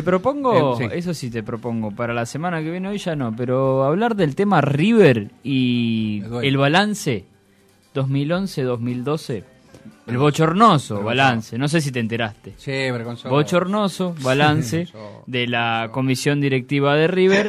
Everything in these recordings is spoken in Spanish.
Te propongo, eh, eso sí te propongo, para la semana que viene hoy ya no, pero hablar del tema River y el balance 2011-2012. El bochornoso balance, no sé si te enteraste. Sí, vergonzoso. Bochornoso balance de la comisión directiva de River.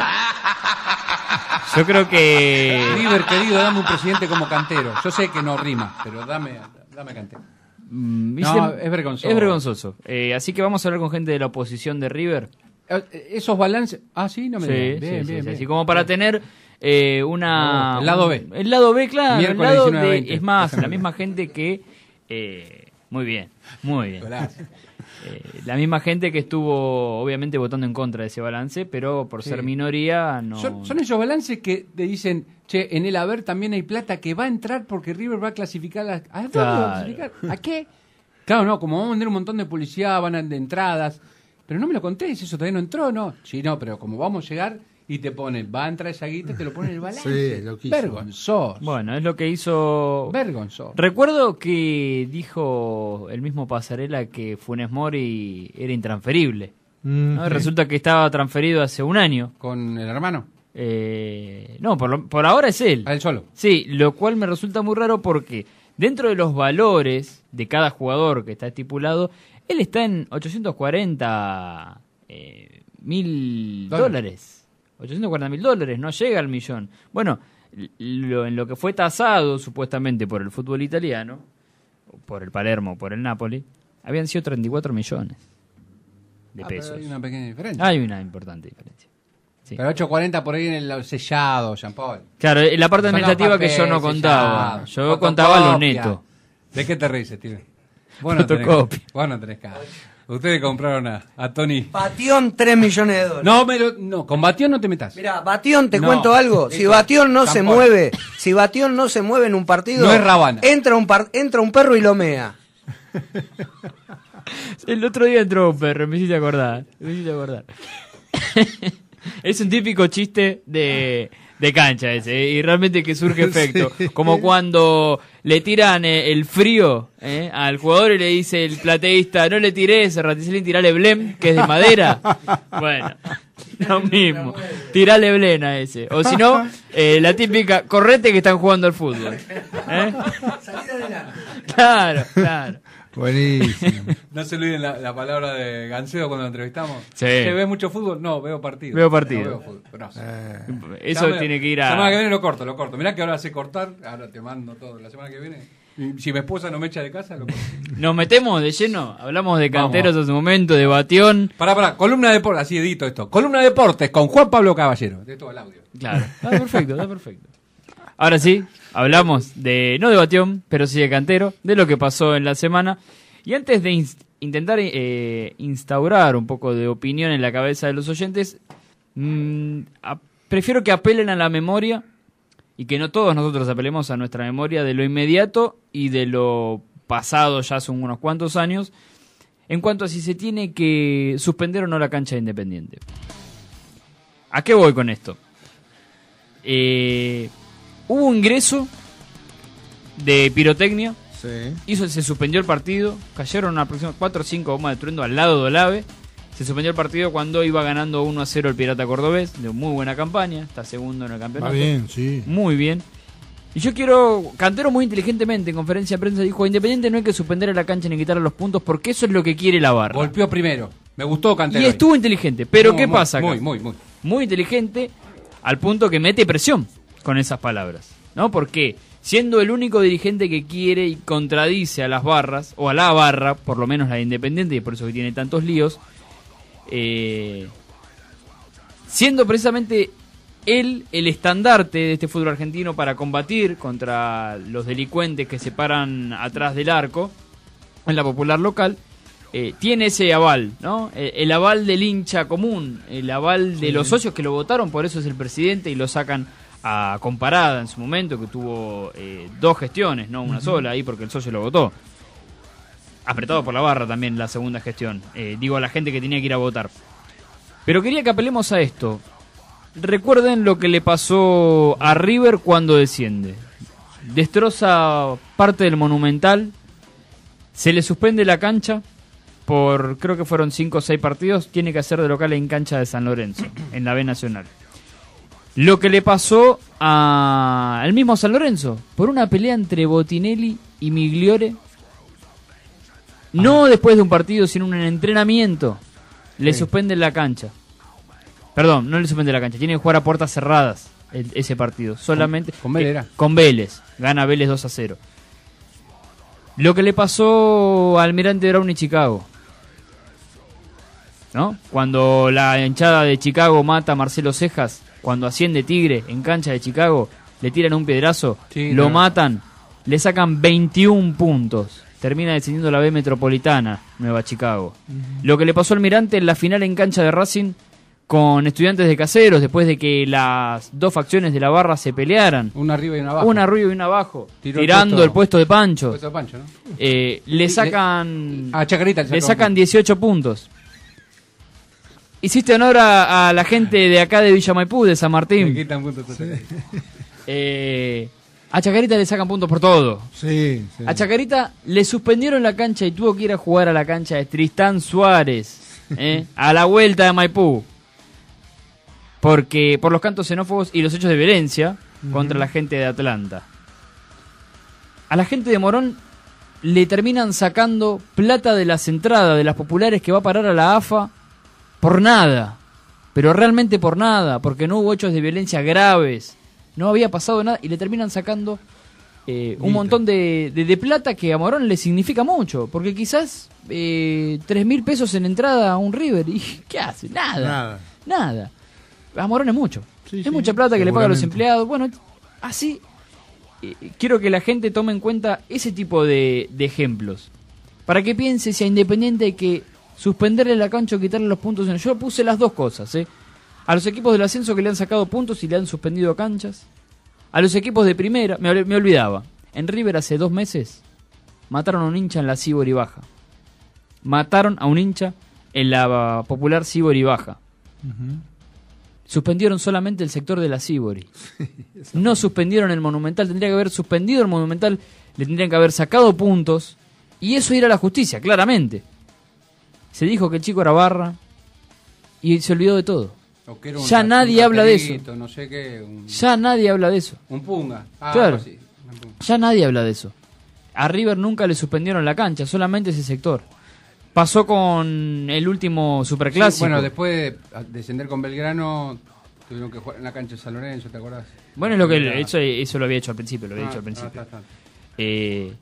Yo creo que... River, querido, dame un presidente como cantero. Yo sé que no rima, pero dame, dame cantero. Mm, es vergonzoso. Es vergonzoso. Eh, así que vamos a hablar con gente de la oposición de River. Ah, eh, esos balances. Ah, sí, no me sí, sí, sí, Así como para tener eh, una. El lado B. el lado B, claro. es más, la misma gente que. Eh, muy bien, muy bien. Eh, la misma gente que estuvo obviamente votando en contra de ese balance, pero por ser minoría no. Son, esos balances que te dicen, che, en el haber también hay plata que va a entrar porque River va a clasificar. ¿A, qué? Claro, no, como vamos a vender un montón de policía van a de entradas. Pero no me lo contés, eso todavía no entró, ¿no? Sí, no, pero como vamos a llegar, y te pone va a entrar esa guita, te lo pone en el balance. Sí, lo hizo Vergonzoso. Bueno, es lo que hizo. Vergonzoso. Recuerdo que dijo el mismo Pasarela que Funes Mori era intransferible. Mm, resulta que estaba transferido hace un año. ¿Con el hermano? Eh, no, por, por ahora es él. A ah, él solo. Sí, lo cual me resulta muy raro porque dentro de los valores de cada jugador que está estipulado, él está en 840 eh, mil dólares. 840 mil dólares, no llega al millón. Bueno, lo, en lo que fue tasado supuestamente por el fútbol italiano, por el Palermo, por el Napoli, habían sido 34 millones de ah, pesos. hay una pequeña diferencia. Hay una importante diferencia. Sí. Pero 840 por ahí en el sellado, Jean Paul. Claro, en la parte administrativa que yo no contaba. yo contaba lo neto. ¿De qué te ríes, Steven? bueno no, tenés, tres Ustedes compraron a, Tony. Batión 3 millones de dólares. No, no, con Batión no te metas. Mira, Batión, te cuento algo. Si Batión no se mueve, si Batión no se mueve en un partido, no es Rabana. Entra un, un perro y lo mea. El otro día entró un perro, me hiciste acordar. Me acordar. es un típico chiste de de cancha ese, ¿eh? y realmente que surge efecto. Como cuando le tiran el frío ¿eh? al jugador y le dice el plateísta, no le tiré raticelín, tirale Blem, que es de madera. bueno, lo mismo, tirale Blem a ese. O si no, eh, la típica, correte que están jugando al fútbol. Claro, claro. Buenísimo. no se olviden la, la palabra de Gancedo cuando entrevistamos. se ve mucho fútbol? No, veo partido. Veo partido. Eh. Eso tiene que ir a. La semana que viene lo corto, lo corto. Mirá que ahora hace cortar, ahora te mando todo. La semana que viene. Si mi esposa no me echa de casa, lo Nos metemos de lleno. Hablamos de canteros Vamos. hace un momento, de batión. Pará, pará. Columna de deportes. Así edito esto. Columna de deportes con Juan Pablo Caballero. De todo el audio. Claro. Está perfecto, está perfecto. Ahora sí, hablamos de, no de Batión, pero sí de Cantero, de lo que pasó en la semana. Y antes de intentar eh, instaurar un poco de opinión en la cabeza de los oyentes, mm, prefiero que apelen a la memoria y que no todos nosotros apelemos a nuestra memoria de lo inmediato y de lo pasado ya hace unos cuantos años, en cuanto a si se tiene que suspender o no la cancha Independiente. ¿A qué voy con esto? Eh, Hubo ingreso de pirotecnia. Hizo, se suspendió el partido. Cayeron aproximadamente 4 o 5 bombas de truendo al lado de AVE, Se suspendió el partido cuando iba ganando 1 a 0 el Pirata Cordobés. De muy buena campaña. Está segundo en el campeonato. Está bien, sí. Muy bien. Y yo quiero. Cantero muy inteligentemente en conferencia de prensa dijo: Independiente no hay que suspender a la cancha ni quitarle los puntos porque eso es lo que quiere la barra. Golpeó primero. Me gustó Cantero. Y estuvo inteligente. Pero ¿qué pasa? Muy, muy, muy. Muy inteligente al punto que mete presión con esas palabras, ¿no? Porque siendo el único dirigente que quiere y contradice a las barras, o a la barra, por lo menos la Independiente, y por eso que tiene tantos líos, eh, siendo precisamente él el estandarte de este fútbol argentino para combatir contra los delincuentes que se paran atrás del arco en la popular local, eh, tiene ese aval, ¿no? Eh, el, aval del hincha común, el aval de los socios que lo votaron, por eso es el presidente y lo sacan a Comparada en su momento, que tuvo eh, dos gestiones, no una sola, ahí porque el socio lo votó. Apretado por la barra también la segunda gestión. Eh, digo a la gente que tenía que ir a votar. Pero quería que apelemos a esto. Recuerden lo que le pasó a River cuando desciende. Destroza parte del monumental, se le suspende la cancha por creo que fueron 5 o 6 partidos, tiene que hacer de local en cancha de San Lorenzo, en la B Nacional. Lo que le pasó al mismo San Lorenzo por una pelea entre Botinelli y Migliore. No después de un partido, sino en un entrenamiento. Le suspende suspenden la cancha. Perdón, no le suspende la cancha. Tiene que jugar a puertas cerradas ese partido. Solamente. Con, Vélez Con Vélez. Gana Vélez 2 a 0. Lo que le pasó al Mirante Brown y Chicago. ¿No? Cuando la hinchada de Chicago mata a Marcelo Cejas cuando asciende Tigre en cancha de Chicago, le tiran un piedrazo, lo matan, le sacan 21 puntos. Termina descendiendo la B Metropolitana, Nueva Chicago. Lo que le pasó al Mirante en la final en cancha de Racing con estudiantes de caseros, después de que las dos facciones de la barra se pelearan. un arriba y un abajo. Una arriba y una abajo. tirando el puesto, de Pancho. Eh, le sacan. A Chacarita le sacan 18 puntos. Hiciste honor a, la gente de acá de Villa Maipú, de San Martín. Eh, a Chacarita le sacan puntos por todo. A Chacarita le suspendieron la cancha y tuvo que ir a jugar a la cancha de Tristán Suárez. Eh, a la vuelta de Maipú. Porque por los cantos xenófobos y los hechos de violencia contra la gente de Atlanta. A la gente de Morón le terminan sacando plata de las entradas de las populares que va a parar a la AFA por nada, pero realmente por nada, porque no hubo hechos de violencia graves, no había pasado nada y le terminan sacando eh, un montón de, plata que a Morón le significa mucho, porque quizás eh, mil pesos en entrada a un River, ¿y qué hace? Nada, nada. nada. A Morón es mucho, es mucha plata que le pagan los empleados, bueno, así eh, quiero que la gente tome en cuenta ese tipo de, ejemplos, para que piense si a Independiente que suspenderle la cancha o quitarle los puntos. Yo puse las dos cosas, ¿eh? A los equipos del ascenso que le han sacado puntos y le han suspendido canchas. A los equipos de primera, me, olvidaba. En River hace dos meses mataron a un hincha en la Cibori Baja. Mataron a un hincha en la popular Cibori Baja. Suspendieron solamente el sector de la Cibori. no suspendieron el Monumental. Tendría que haber suspendido el Monumental. Le tendrían que haber sacado puntos. Y eso irá a la justicia, claramente. Se dijo que el chico era barra y se olvidó de todo. ya nadie habla de eso. Ya nadie habla de eso. Un punga. Ah, claro. Ya nadie habla de eso. A River nunca le suspendieron la cancha, solamente ese sector. Pasó con el último superclásico. bueno, después de descender con Belgrano, tuvieron que jugar en la cancha de San Lorenzo, ¿te acordás? Bueno, es lo que eso, eso lo había hecho al principio, lo había ah, hecho al ah, principio. Eh,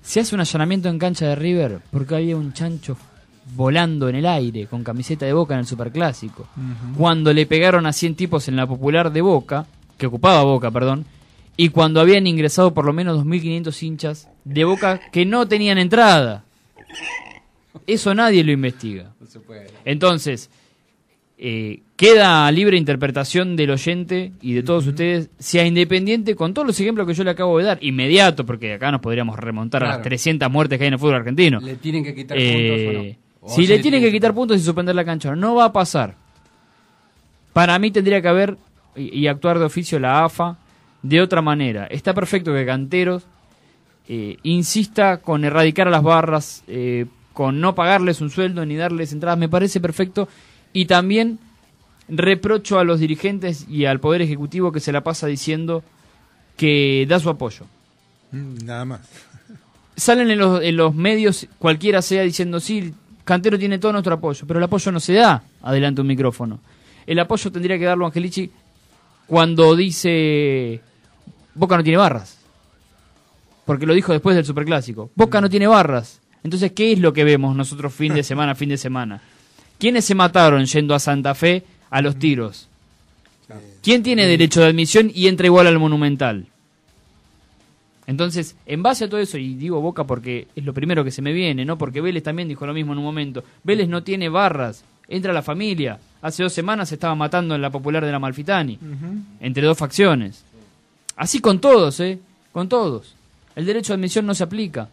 se hace un allanamiento en cancha de River porque había un chancho volando en el aire con camiseta de Boca en el Superclásico. Cuando le pegaron a 100 tipos en la popular de Boca, que ocupaba Boca, perdón, y cuando habían ingresado por lo menos 2.500 hinchas de Boca que no tenían entrada. Eso nadie lo investiga. Entonces, eh, queda libre interpretación del oyente y de todos ustedes, sea independiente con todos los ejemplos que yo le acabo de dar, inmediato, porque acá nos podríamos remontar a las 300 muertes que hay en el fútbol argentino. ¿Le tienen que quitar eh, puntos o Oh, si le tienen que quitar puntos y suspender la cancha, no va a pasar. Para mí tendría que haber y, actuar de oficio la AFA de otra manera. Está perfecto que Canteros eh, insista con erradicar las barras, eh, con no pagarles un sueldo ni darles entradas, me parece perfecto. Y también reprocho a los dirigentes y al Poder Ejecutivo que se la pasa diciendo que da su apoyo. Mm, nada más. Salen en los, en los medios, cualquiera sea, diciendo, sí, Cantero tiene todo nuestro apoyo, pero el apoyo no se da adelante un micrófono. El apoyo tendría que darlo Angelici cuando dice Boca no tiene barras. Porque lo dijo después del Superclásico. Boca no tiene barras. Entonces, ¿qué es lo que vemos nosotros fin de semana, fin de semana? ¿Quiénes se mataron yendo a Santa Fe a los tiros? ¿Quién tiene derecho de admisión y entra igual al Monumental? Entonces, en base a todo eso, y digo Boca porque es lo primero que se me viene, ¿no? Porque Vélez también dijo lo mismo en un momento. Vélez no tiene barras, entra la familia. Hace dos semanas se estaba matando en la popular de la Malfitani, entre dos facciones. Así con todos, ¿eh? Con todos. El derecho de admisión no se aplica.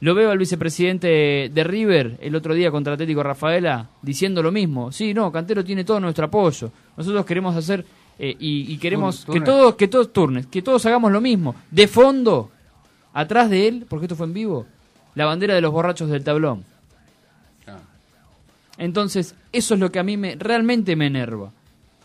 Lo veo al vicepresidente de River el otro día contra Atlético Rafaela diciendo lo mismo. Sí, no, Cantero tiene todo nuestro apoyo. Nosotros queremos hacer eh, y, queremos que todos, que todos turnes, que todos hagamos lo mismo. De fondo, atrás de él, porque esto fue en vivo, la bandera de los borrachos del tablón. Ah. Entonces, eso es lo que a mí me, realmente me enerva.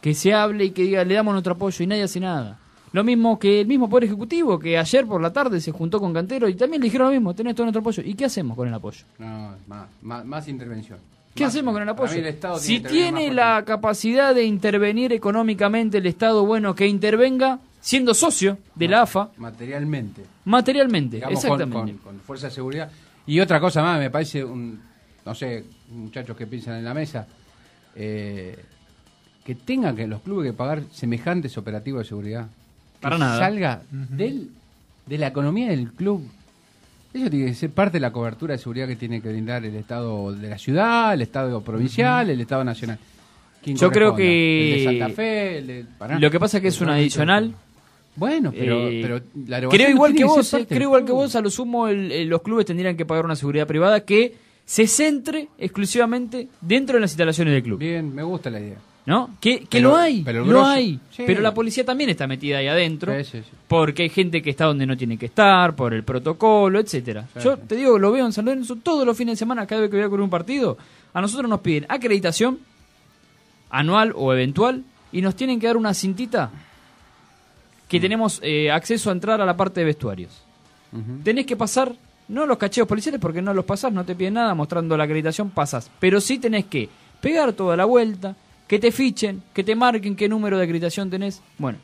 Que se hable y que diga, le damos nuestro apoyo y nadie hace nada. Lo mismo que el mismo Poder Ejecutivo, que ayer por la tarde se juntó con Cantero y también le dijeron lo mismo, tenés todo nuestro apoyo. ¿Y qué hacemos con el apoyo? No, más, más intervención. ¿Qué hacemos con el apoyo? si tiene, la capacidad de intervenir económicamente el Estado, bueno, que intervenga siendo socio de la AFA. Materialmente. Materialmente, exactamente. Con, fuerza de seguridad. Y otra cosa más, me parece, un, no sé, muchachos que piensan en la mesa, eh, que tengan que los clubes que pagar semejantes operativos de seguridad. Para nada. Salga de la economía del club. Eso tiene que ser parte de la cobertura de seguridad que tiene que brindar el Estado de la ciudad, el Estado provincial, el Estado nacional. Yo creo que. Lo que pasa es que es una adicional. Bueno, pero, eh, creo igual que vos, creo igual que vos, a lo sumo los clubes tendrían que pagar una seguridad privada que se centre exclusivamente dentro de las instalaciones del club. Bien, me gusta la idea. ¿No? Que, lo hay, pero hay. Pero la policía también está metida ahí adentro. porque hay gente que está donde no tiene que estar, por el protocolo, etcétera Yo te digo, lo veo en San Lorenzo todos los fines de semana, cada vez que voy a un partido. A nosotros nos piden acreditación anual o eventual y nos tienen que dar una cintita que mm. tenemos eh, acceso a entrar a la parte de vestuarios. Tenés que pasar, no los cacheos policiales porque no los pasás, no te piden nada, mostrando la acreditación pasas Pero sí tenés que pegar toda la vuelta, que te fichen, que te marquen qué número de acreditación tenés. Bueno,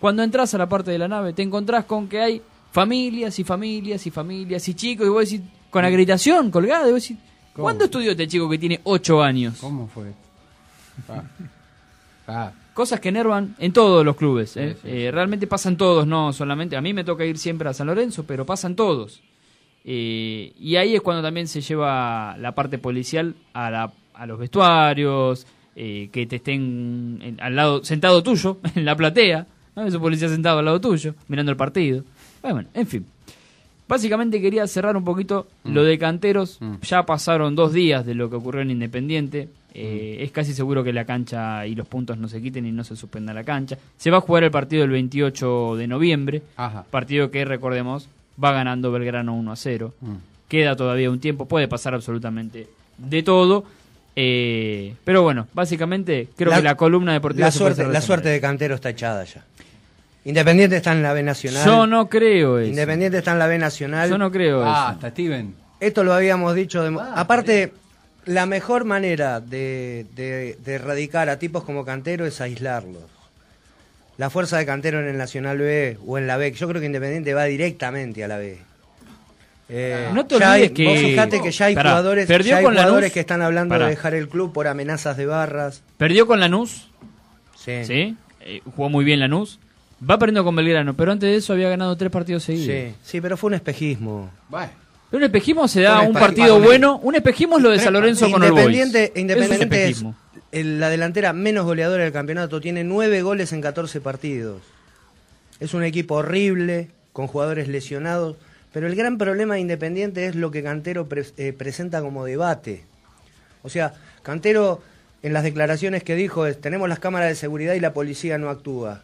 cuando entras a la parte de la nave, te encontrás con que hay familias y familias y familias y chicos, y vos decís, con acreditación colgada, y vos decís, ¿cuándo estudió este chico que tiene 8 años? ¿Cómo fue? Ah. Ah. Cosas que enervan en todos los clubes. ¿eh? Eh, realmente pasan todos, no solamente. A mí me toca ir siempre a San Lorenzo, pero pasan todos. Eh, y ahí es cuando también se lleva la parte policial a los vestuarios, eh, que te estén al lado, sentado tuyo, en la platea, ¿no? Ese policía sentado al lado tuyo, mirando el partido. Bueno, en fin. Básicamente quería cerrar un poquito lo mm. de canteros. Mm. Ya pasaron dos días de lo que ocurrió en Independiente. Mm. Eh, Es casi seguro que la cancha y los puntos no se quiten y no se suspenda la cancha. Se va a jugar el partido el 28 de noviembre. Partido que, recordemos, va ganando Belgrano 1 a 0. Queda todavía un tiempo, puede pasar absolutamente de todo. Eh, pero bueno, básicamente creo que la columna deportiva... La suerte, la suerte de Cantero está echada ya. Independiente está en la B Nacional. Yo no creo eso. Independiente está en la B Nacional. Yo no creo ah, eso. hasta Steven. Esto lo habíamos dicho. Ah, aparte, la mejor manera de, de, de, erradicar a tipos como Cantero es aislarlos. La fuerza de Cantero en el Nacional B o en la B, yo creo que Independiente va directamente a la B. Eh, no te olvides que. Vos que ya hay jugadores, que están hablando de dejar el club por amenazas de barras. Perdió con Lanús. Sí. Eh, jugó muy bien Lanús. Va perdiendo con Belgrano, pero antes de eso había ganado tres partidos seguidos. Sí, pero fue un espejismo. un espejismo se da un, partido bueno. Un espejismo es lo de San Lorenzo con Independiente, Independiente es, la delantera menos goleadora del campeonato. Tiene nueve goles en 14 partidos. Es un equipo horrible, con jugadores lesionados pero el gran problema de Independiente es lo que Cantero eh, presenta como debate. O sea, Cantero en las declaraciones que dijo es, tenemos las cámaras de seguridad y la policía no actúa.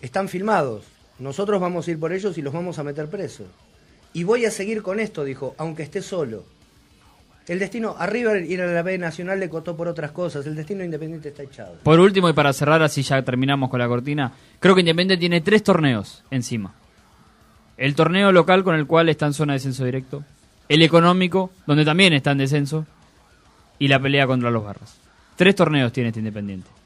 Están filmados. Nosotros vamos a ir por ellos y los vamos a meter presos. Y voy a seguir con esto, dijo, aunque esté solo. El destino arriba ir a la B Nacional le cotó por otras cosas. El destino Independiente está echado. Por último, y para cerrar, así ya terminamos con la cortina, creo que Independiente tiene tres torneos encima el torneo local con el cual está en zona de descenso directo, el económico, donde también está en descenso, y la pelea contra los barros. Tres torneos tiene este Independiente.